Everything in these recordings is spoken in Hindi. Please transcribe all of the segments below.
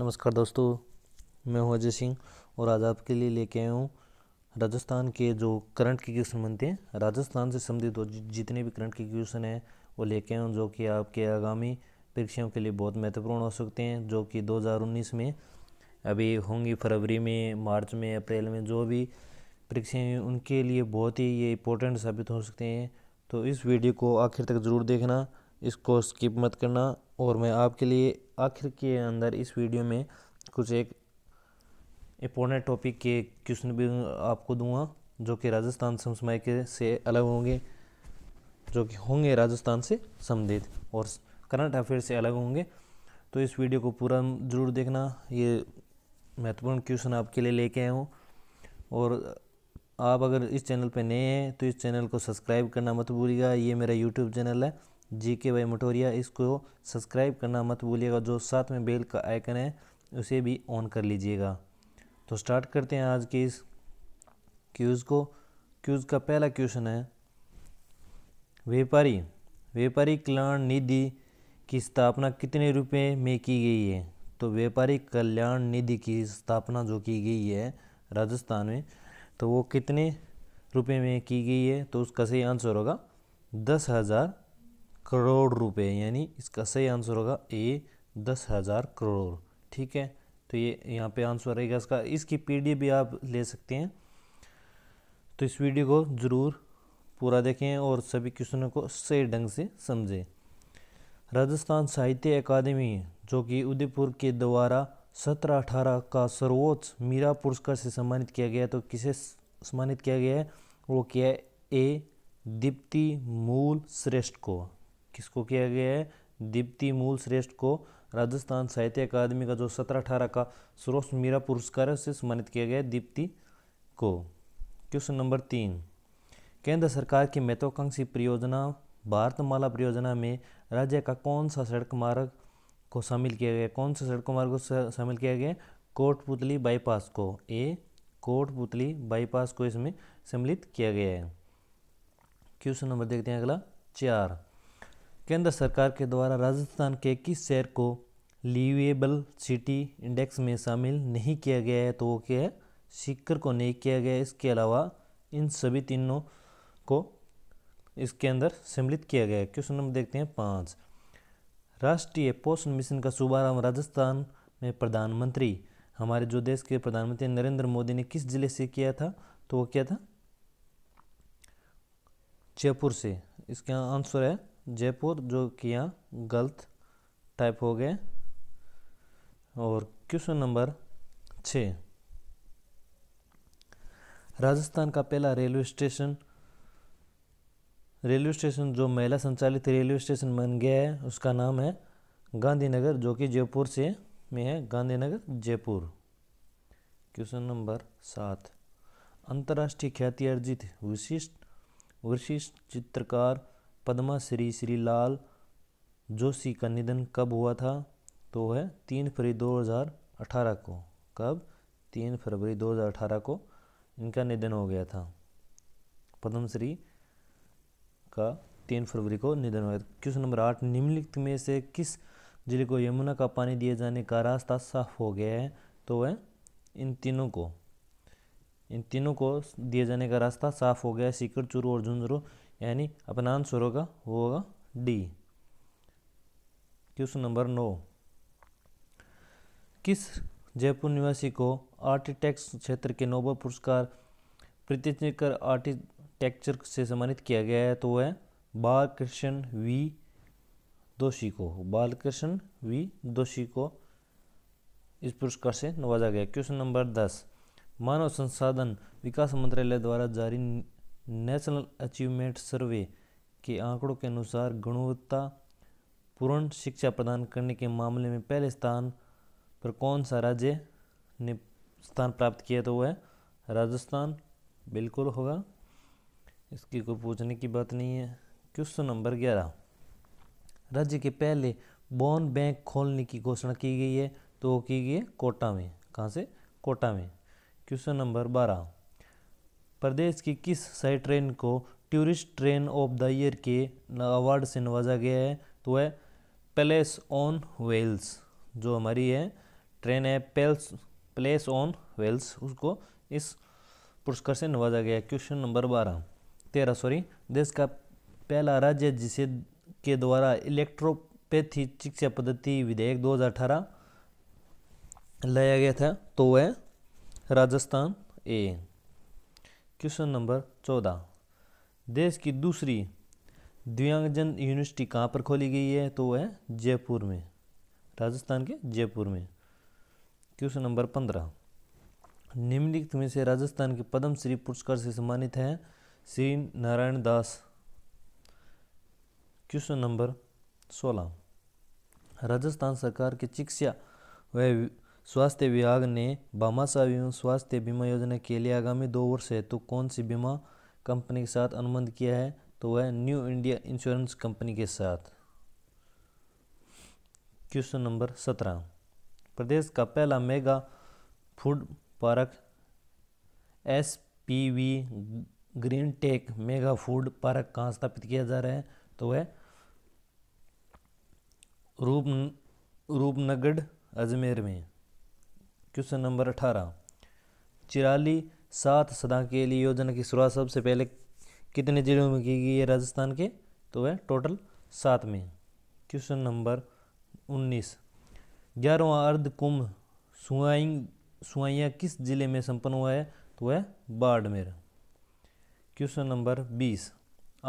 नमस्कार दोस्तों मैं हूं अजय सिंह और आज आपके लिए लेके आया हूं राजस्थान के जो करंट के क्वेश्चन बनते हैं राजस्थान से संबंधित जितने भी करंट के क्वेश्चन हैं वो लेके आया हूं जो कि आपके आगामी परीक्षाओं के लिए बहुत महत्वपूर्ण हो सकते हैं जो कि 2019 में अभी होंगी फरवरी में मार्च में अप्रैल में जो भी परीक्षाएँ हैं उनके लिए बहुत ही ये इंपॉर्टेंट साबित हो सकते हैं तो इस वीडियो को आखिर तक ज़रूर देखना इसको स्किप मत करना और मैं आपके लिए आखिर के अंदर इस वीडियो में कुछ एक इम्पोर्टेंट टॉपिक के क्वेश्चन भी आपको दूंगा जो कि राजस्थान के से अलग होंगे जो कि होंगे राजस्थान से संबंधित और करंट अफेयर से अलग होंगे तो इस वीडियो को पूरा ज़रूर देखना ये महत्वपूर्ण क्वेश्चन आपके लिए लेके आया हूँ और आप अगर इस चैनल पर नए हैं तो इस चैनल को सब्सक्राइब करना मत भूलिएगा ये मेरा यूट्यूब चैनल है जी के वाई मटोरिया इसको सब्सक्राइब करना मत भूलिएगा जो साथ में बेल का आइकन है उसे भी ऑन कर लीजिएगा तो स्टार्ट करते हैं आज के इस क्यूज़ को क्यूज़ का पहला क्वेश्चन है व्यापारी व्यापारी कल्याण निधि की स्थापना कितने रुपए में की गई है तो व्यापारी कल्याण निधि की स्थापना जो की गई है राजस्थान में तो वो कितने रुपए में की गई है तो उसका सही आंसर होगा दस हज़ार करोड़ रुपए यानी इसका सही आंसर होगा ए दस हज़ार करोड़ ठीक है तो ये यहाँ पे आंसर रहेगा इसका इसकी पी भी आप ले सकते हैं तो इस वीडियो को ज़रूर पूरा देखें और सभी क्वेश्चनों को सही ढंग से समझें राजस्थान साहित्य अकादमी जो कि उदयपुर के द्वारा सत्रह अठारह का सर्वोच्च मीरा पुरस्कार से सम्मानित किया गया तो किसे सम्मानित किया गया है वो किया है ए दीप्ति मूल श्रेष्ठ को किसको किया गया है दीप्ति मूल श्रेष्ठ को राजस्थान साहित्य अकादमी का जो सत्रह अठारह का सरोस मीरा पुरस्कार है उससे सम्मानित किया गया दीप्ति को क्वेश्चन नंबर तीन केंद्र सरकार की महत्वाकांक्षी परियोजना भारतमाला परियोजना में राज्य का कौन सा सड़क मार्ग को शामिल किया गया कौन सा सड़क मार्ग को शामिल किया गया कोटपुतली बाईपास को ए कोटपुतली बाईपास को इसमें सम्मिलित किया गया है क्वेश्चन नंबर देखते हैं अगला चार केंद्र सरकार के द्वारा राजस्थान के किस शहर को लीवेबल सिटी इंडेक्स में शामिल नहीं किया गया है तो वो क्या है सीकर को नहीं किया गया है इसके अलावा इन सभी तीनों को इसके अंदर सम्मिलित किया गया है क्वेश्चन नंबर देखते हैं पाँच राष्ट्रीय पोषण मिशन का शुभारंभ राजस्थान में प्रधानमंत्री हमारे जो देश के प्रधानमंत्री नरेंद्र मोदी ने किस जिले से किया था तो वो क्या था जयपुर से इसका आंसर है जयपुर जो किया गलत टाइप हो गए और क्वेश्चन नंबर छ राजस्थान का पहला रेलवे स्टेशन रेलवे स्टेशन जो महिला संचालित रेलवे स्टेशन बन गया है उसका नाम है गांधीनगर जो कि जयपुर से में है गांधीनगर जयपुर क्वेश्चन नंबर सात अंतर्राष्ट्रीय ख्याति अर्जित विशिष्ट विशिष्ट चित्रकार पद्मा श्री श्री लाल जोशी का निधन कब हुआ था तो है तीन फरवरी 2018 को कब तीन फरवरी 2018 को इनका निधन हो गया था पद्मश्री का तीन फरवरी को निधन हो गया क्वेश्चन नंबर आठ निम्नलिखित में से किस जिले को यमुना का पानी दिए जाने का रास्ता साफ हो गया है तो वह इन तीनों को इन तीनों को दिए जाने का रास्ता साफ हो गया है सीकर चूरू और झुंझुरू यानी अपना आंसर होगा वो होगा डी क्वेश्चन नंबर नौ किस जयपुर निवासी को आर्टिटेक्स क्षेत्र के नोबल पुरस्कार प्रतिनिधिकर आर्टिटेक्चर से सम्मानित किया गया है तो वह बालकृष्ण वी दोषी को बालकृष्ण वी दोषी को इस पुरस्कार से नवाजा गया क्वेश्चन नंबर दस मानव संसाधन विकास मंत्रालय द्वारा जारी नेशनल अचीवमेंट सर्वे के आंकड़ों के अनुसार गुणवत्ता पूर्ण शिक्षा प्रदान करने के मामले में पहले स्थान पर कौन सा राज्य ने स्थान प्राप्त किया तो वह है राजस्थान बिल्कुल होगा इसकी कोई पूछने की बात नहीं है क्वेश्चन नंबर ग्यारह राज्य के पहले बॉन बैंक खोलने की घोषणा की गई है तो वो की गई है कोटा में कहाँ से कोटा में क्वेश्चन नंबर बारह प्रदेश की किस सही ट्रेन को tourist train of the year के अवार्ड से नवाजा गया है तो है पैलेस ऑन वेल्स जो हमारी है ट्रेन है पेल्स प्लेस ऑन वेल्स उसको इस पुरस्कार से नवाजा गया क्वेश्चन नंबर बारह तेरह सॉरी देश का पहला राज्य जिसे के द्वारा इलेक्ट्रोपैथी चिकित्सा पद्धति विधेयक 2018 लाया गया था तो वह राजस्थान ए क्वेश्चन नंबर चौदह देश की दूसरी दिव्यांगजन यूनिवर्सिटी कहाँ पर खोली गई है तो वह है जयपुर में राजस्थान के जयपुर में क्वेश्चन नंबर पंद्रह निम्नलिखित में से राजस्थान के पद्मश्री पुरस्कार से सम्मानित हैं श्री नारायण दास क्वेश्चन नंबर सोलह राजस्थान सरकार के चिकित्सा व स्वास्थ्य विभाग ने भामाशाह एवं स्वास्थ्य बीमा योजना के लिए आगामी दो वर्ष हेतु तो कौन सी बीमा कंपनी के साथ अनुबंध किया है तो वह न्यू इंडिया इंश्योरेंस कंपनी के साथ क्वेश्चन नंबर सत्रह प्रदेश का पहला mega food park S P V green tech mega food park कहाँ स्थापित किया जा रहा है तो वह रूप रूपनगर अजमेर में क्वेश्चन नंबर अठारह चिराली सात सदा के लिए योजना की शुरुआत सबसे पहले कितने जिलों में की गई है राजस्थान के तो वह टोटल सात में क्वेश्चन नंबर उन्नीस ग्यारहवा अर्ध कुंभ सुआइंग किस जिले में संपन्न हुआ है तो वह बाड़मेर क्वेश्चन नंबर बीस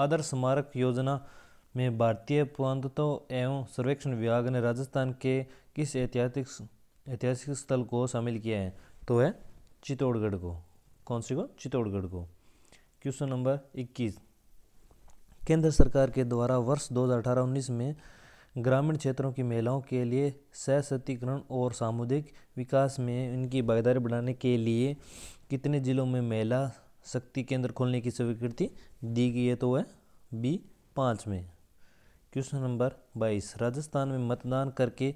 आदर्श स्मारक योजना में भारतीय पुरातत्व एवं सर्वेक्षण विभाग ने राजस्थान के किस ऐतिहासिक ऐतिहासिक स्थल को शामिल किया है तो है चित्तौड़गढ़ को कौन सी को चित्तौड़गढ़ को क्वेश्चन नंबर 21 केंद्र सरकार के द्वारा वर्ष 2018-19 में ग्रामीण क्षेत्रों की महिलाओं के लिए सशक्तिकरण और सामुदायिक विकास में इनकी भागीदारी बढ़ाने के लिए कितने जिलों में महिला शक्ति केंद्र खोलने की स्वीकृति दी गई है तो है बी पाँच में क्वेश्चन नंबर बाईस राजस्थान में मतदान करके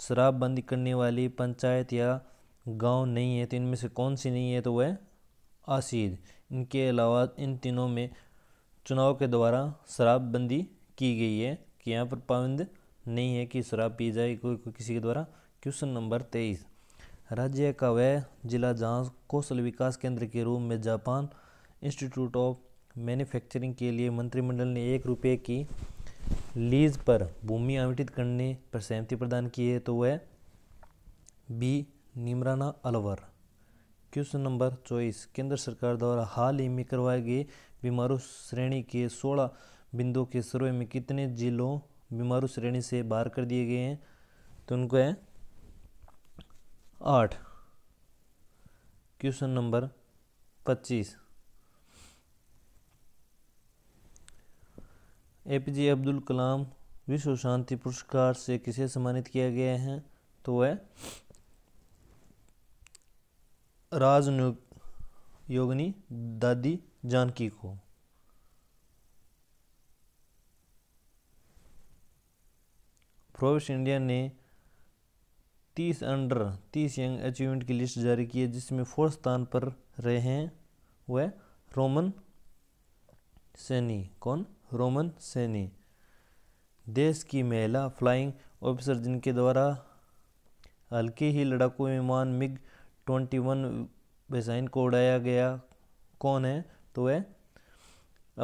शराबबंदी करने वाली पंचायत या गांव नहीं है तो इनमें से कौन सी नहीं है तो वह आसीद इनके अलावा इन तीनों में चुनाव के द्वारा शराबबंदी की गई है कि यहाँ पर पाबंद नहीं है कि शराब पी जाए कोई को किसी के द्वारा क्वेश्चन नंबर तेईस राज्य का वह जिला जहाँ कौशल विकास केंद्र के रूप में जापान इंस्टीट्यूट ऑफ मैन्युफैक्चरिंग के लिए मंत्रिमंडल ने एक रुपये की लीज पर भूमि आवंटित करने पर सहमति प्रदान की है तो वह बी निमराना अलवर क्वेश्चन नंबर चौबीस केंद्र सरकार द्वारा हाल ही में करवाए गए बीमारू श्रेणी के सोलह बिंदुओं के सर्वे में कितने जिलों बीमारू श्रेणी से बाहर कर दिए गए हैं तो उनको है आठ क्वेश्चन नंबर पच्चीस ए पी जे अब्दुल कलाम विश्व शांति पुरस्कार से किसे सम्मानित किया गया है तो वह राज योगनी दादी जानकी को प्रोविश इंडिया ने 30 अंडर 30 यंग अचीवमेंट की लिस्ट जारी की है जिसमें फोर्थ स्थान पर रहे हैं वह रोमन सैनी कौन रोमन सैनी देश की महिला फ्लाइंग ऑफिसर जिनके द्वारा हल्के ही लड़ाकू विमान मिग 21 बेसाइन को उड़ाया गया कौन है तो है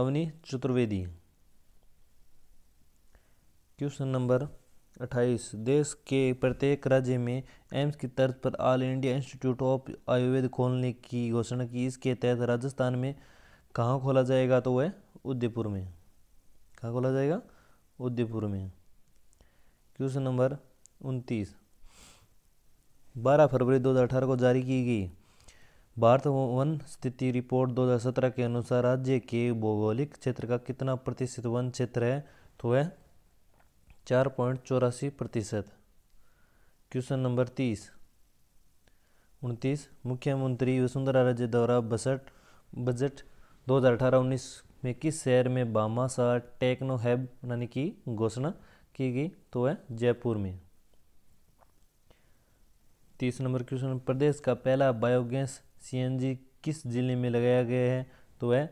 अवनी चतुर्वेदी क्वेश्चन नंबर 28 देश के प्रत्येक राज्य में एम्स की तर्ज पर all India institute of Ayurveda खोलने की घोषणा की इसके तहत राजस्थान में कहाँ खोला जाएगा तो वह उदयपुर में कहाँ खोला जाएगा उदयपुर में क्वेश्चन नंबर उनतीस बारह फरवरी 2018 को जारी की गई भारत वन स्थिति रिपोर्ट 2017 के अनुसार राज्य के भौगोलिक क्षेत्र का कितना प्रतिशत वन क्षेत्र है तो है चार पॉइंट चौरासी प्रतिशत क्वेश्चन नंबर तीस उनतीस मुख्यमंत्री वसुंधरा राजे द्वारा बजट बजट 2018-19 में किस शहर में बामासा टेक्नो हैब बनाने की घोषणा की गई तो वह जयपुर में तीस नंबर क्वेश्चन प्रदेश का पहला बायोगैस सीएनजी किस जिले में लगाया गया है तो है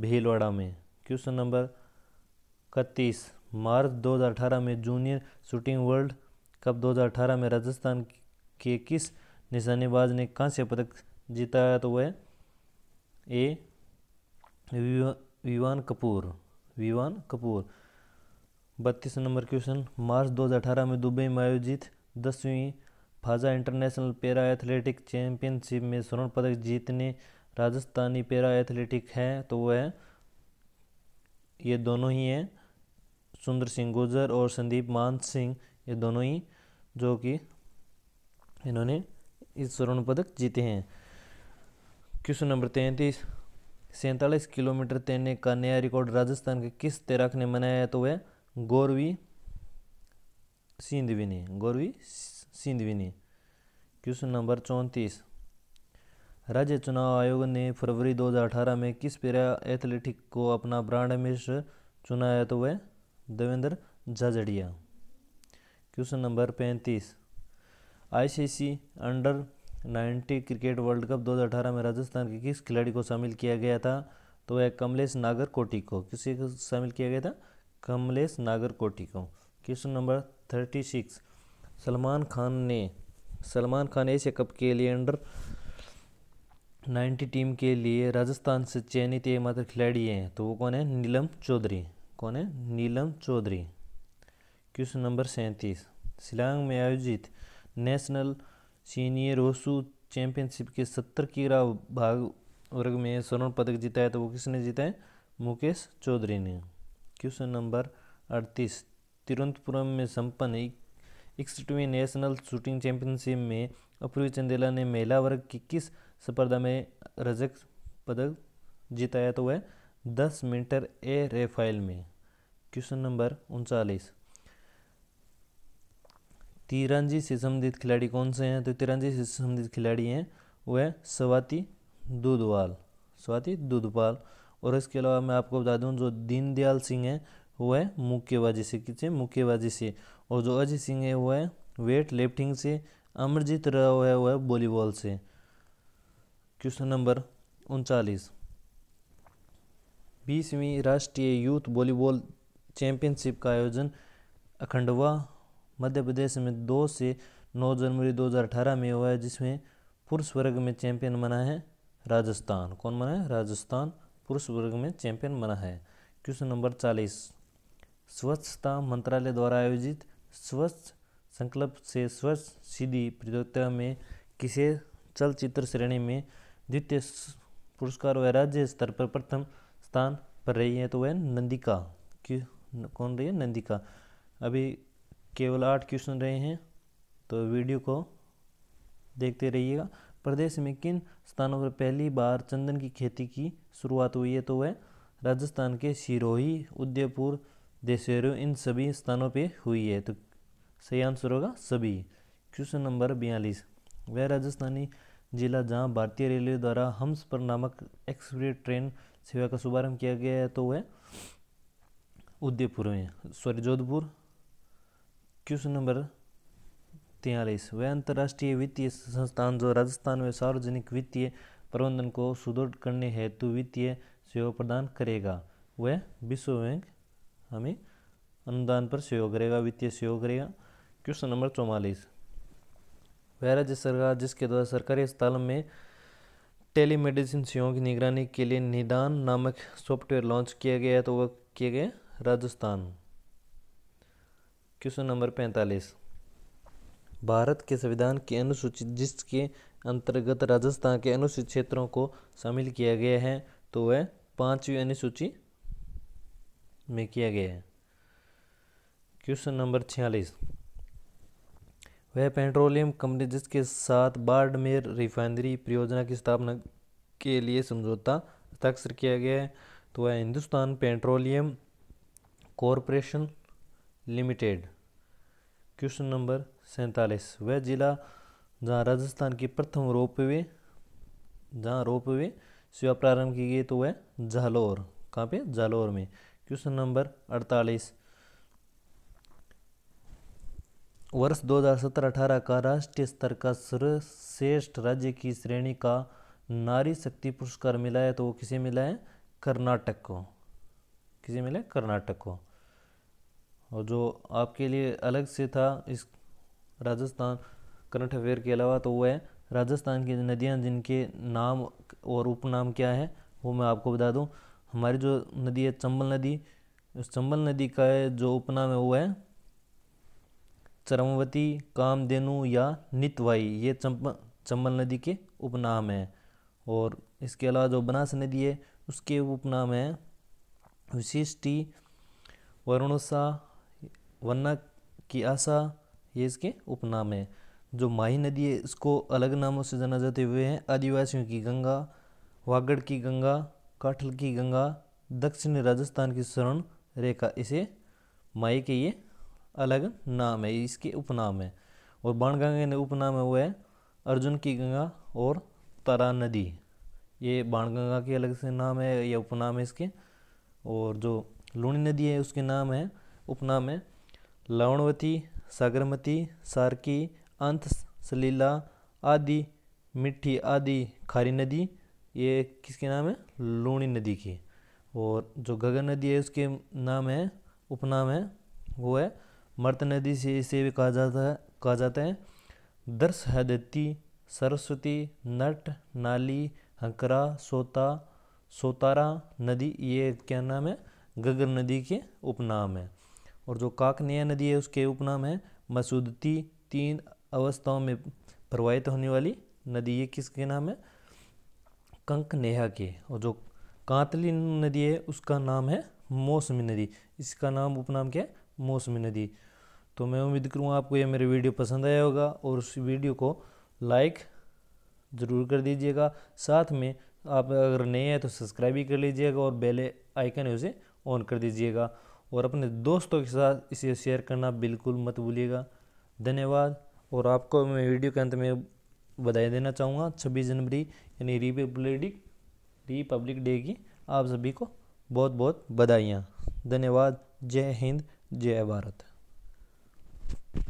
भीलवाड़ा में क्वेश्चन नंबर इकतीस मार्च 2018 में जूनियर शूटिंग वर्ल्ड कप 2018 में राजस्थान के किस निशानेबाज ने कांस्य पदक जीता है तो वह ए विवान कपूर विवान कपूर बत्तीस नंबर क्वेश्चन मार्च 2018 में दुबई में आयोजित दसवीं फाजा इंटरनेशनल पैरा एथलेटिक चैंपियनशिप में स्वर्ण पदक जीतने राजस्थानी पैरा एथलेटिक हैं तो वह है, ये दोनों ही हैं सुंदर सिंह गुजर और संदीप मान सिंह ये दोनों ही जो कि इन्होंने इस स्वर्ण पदक जीते हैं क्वेश्चन नंबर तैंतीस सैंतालीस किलोमीटर तैरने का नया रिकॉर्ड राजस्थान के किस तैराक ने बनाया तो वह गौरवी सिंधवी ने गौरवी सिंधवी ने क्वेश्चन नंबर चौंतीस राज्य चुनाव आयोग ने फरवरी 2018 में किस पेरा एथलेटिक को अपना ब्रांड मिश्र चुनाया तो वह देवेंद्र झाझड़िया क्वेश्चन नंबर पैंतीस ICC under ninety cricket world cup 2018 में राजस्थान के किस खिलाड़ी को शामिल किया गया था तो वह कमलेश नागर कोटी को किसी को शामिल किया गया था कमलेश नागर कोटी को question number thirty six Salman Khan ने सलमान खान एशिया कप के लिए अंडर नाइन्टी टीम के लिए राजस्थान से चयनित एकमात्र खिलाड़ी हैं तो वो कौन है नीलम चौधरी कौन है नीलम चौधरी क्वेश्चन नंबर सैंतीस शिलांग में आयोजित नेशनल सीनियर ओसू चैंपियनशिप के सत्तर कीरा भाग वर्ग में स्वर्ण पदक जीता है तो वो किसने जीता है मुकेश चौधरी ने क्वेश्चन नंबर अड़तीस तिरुवनंतपुरम में संपन्न इकसठवीं नेशनल शूटिंग चैंपियनशिप में अपूर्वी चंदेला ने महिला वर्ग की किस स्पर्धा में रजक पदक जीताया तो वह दस मीटर ए रेफाइल में क्वेश्चन नंबर उनचालीस तिरंजी से संबंधित खिलाड़ी कौन से हैं तो तिरंजी से संबंधित खिलाड़ी हैं वो है स्वाति दूधवाल स्वाति दूधपाल और इसके अलावा मैं आपको बता दूं जो दीनदयाल सिंह है वो है मुक्केबाजी से किसे मुक्केबाजी से और जो अजय सिंह है वो है वेट लिफ्टिंग से अमरजीत राव है वो है वॉलीबॉल से क्वेश्चन नंबर उनचालीस बीसवीं राष्ट्रीय यूथ वॉलीबॉल चैंपियनशिप का आयोजन अखंडवा मध्य प्रदेश में दो से नौ जनवरी 2018 में हुआ है जिसमें पुरुष वर्ग में चैंपियन बना है राजस्थान कौन बना है राजस्थान पुरुष वर्ग में चैंपियन बना है क्वेश्चन नंबर चालीस स्वच्छता मंत्रालय द्वारा आयोजित स्वच्छ संकल्प से स्वच्छ सीधी प्रतियोगिता में किसे चलचित्र श्रेणी में द्वितीय पुरस्कार व राज्य स्तर पर प्रथम स्थान पर रही है तो वह नंदिका क्यों कौन रही है नंदिका अभी केवल आठ क्वेश्चन रहे हैं तो वीडियो को देखते रहिएगा प्रदेश में किन स्थानों पर पहली बार चंदन की खेती की शुरुआत हुई है तो वह राजस्थान के सिरोही उदयपुर देसेरो इन सभी स्थानों पे हुई है तो सही आंसर होगा सभी क्वेश्चन नंबर बयालीस वह राजस्थानी जिला जहां भारतीय रेलवे द्वारा हम्स पर नामक एक्सप्रेस ट्रेन सेवा का शुभारंभ किया गया है तो वह उदयपुर में सॉरी जोधपुर क्वेश्चन नंबर तेयालीस वह अंतर्राष्ट्रीय वित्तीय संस्थान जो राजस्थान में सार्वजनिक वित्तीय प्रबंधन को सुदृढ़ करने हेतु वित्तीय सेवा प्रदान करेगा वह विश्व बैंक हमें अनुदान पर सहयोग करेगा वित्तीय सहयोग करेगा क्वेश्चन नंबर चौवालीस वह राज्य सरकार जिसके द्वारा सरकारी अस्पतालों में टेलीमेडिसिन सेवाओं की निगरानी के लिए निदान नामक सॉफ्टवेयर लॉन्च किया गया है तो वह किया गया राजस्थान क्वेश्चन नंबर पैंतालीस भारत के संविधान की अनुसूची जिसके अंतर्गत राजस्थान के अनुसूचित क्षेत्रों को शामिल किया गया है तो वह पांचवी अनुसूची में किया गया है क्वेश्चन नंबर छियालीस वह पेट्रोलियम कंपनी जिसके साथ बाड़मेर रिफाइनरी परियोजना की स्थापना के लिए समझौता हस्ताक्षर किया गया है तो वह Hindustan petroleum corporation limited question number सैंतालीस वह जिला जहाँ राजस्थान की प्रथम रोपवे जहाँ रोपवे सेवा प्रारंभ की गई तो वह जालौर कहाँ पे जालौर में क्वेश्चन नंबर अड़तालीस वर्ष 2017-18 का राष्ट्रीय स्तर का सर्वश्रेष्ठ राज्य की श्रेणी का नारी शक्ति पुरस्कार मिला है तो वो किसे मिला है कर्नाटक को किसे मिला है कर्नाटक को और जो आपके लिए अलग से था इस राजस्थान करंट अफेयर के अलावा तो वो है राजस्थान की नदियाँ जिनके नाम और उपनाम क्या है वो मैं आपको बता दूँ हमारी जो नदी है चंबल नदी उस चंबल नदी का है जो उपनाम है वो है चरमवती कामधेनु या नितवाई ये चंप चंबल नदी के उपनाम है और इसके अलावा जो बनास नदी है उसके उपनाम है विशिष्टि वरुणसा वरना की आशा ये इसके उपनाम है जो माही नदी है इसको अलग नामों से जाना जाते हुए हैं आदिवासियों की गंगा वागड़ की गंगा काठल की गंगा दक्षिण राजस्थान की स्वर्ण रेखा इसे माई के ये अलग नाम है इसके उपनाम है और बाण गंगा ने उपनाम है वो है अर्जुन की गंगा और तारा नदी ये बाण गंगा के अलग से नाम है या उपनाम है इसके और जो लूणी नदी है उसके नाम है उपनाम है लवणवती सागरमती सारकी अंत सलीला आदि मिट्टी आदि खारी नदी ये किसके नाम है लूणी नदी की और जो गगन नदी है उसके नाम है उपनाम है वो है मर्त नदी से इसे भी कहा जाता है कहा जाता है दर्श हदती सरस्वती नट नाली हंकरा सोता सोतारा नदी ये क्या नाम है गगन नदी के उपनाम है और जो काकनेया नदी है उसके उपनाम है मसूदती तीन अवस्थाओं में प्रवाहित होने वाली नदी ये किसके नाम है कंक नेहा के और जो कांतली नदी है उसका नाम है मौसमी नदी इसका नाम उपनाम क्या है मौसमी नदी तो मैं उम्मीद करूँगा आपको ये मेरी वीडियो पसंद आया होगा और उस वीडियो को लाइक ज़रूर कर दीजिएगा साथ में आप अगर नए हैं तो सब्सक्राइब भी कर लीजिएगा और बेल आइकन है उसे ऑन कर दीजिएगा और अपने दोस्तों के साथ इसे शेयर करना बिल्कुल मत भूलिएगा धन्यवाद और आपको मैं वीडियो के अंत में बधाई देना चाहूँगा छब्बीस जनवरी यानी रिपब्लिक रिपब्लिक डे की आप सभी को बहुत बहुत बधाइयाँ धन्यवाद जय हिंद जय भारत